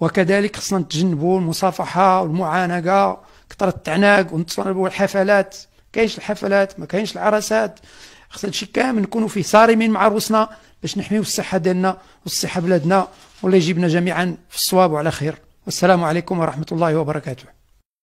وكذلك خصنا نتجنبوا المصافحه والمعانقه كثره التعناق ونتصنبوا الحفلات كاينش الحفلات ما كاينش العرسات خصنا هادشي كامل نكونوا فيه صارمين مع روسنا باش نحميو الصحه ديالنا والصحه بلادنا والله يجيبنا جميعا في الصواب وعلى خير والسلام عليكم ورحمه الله وبركاته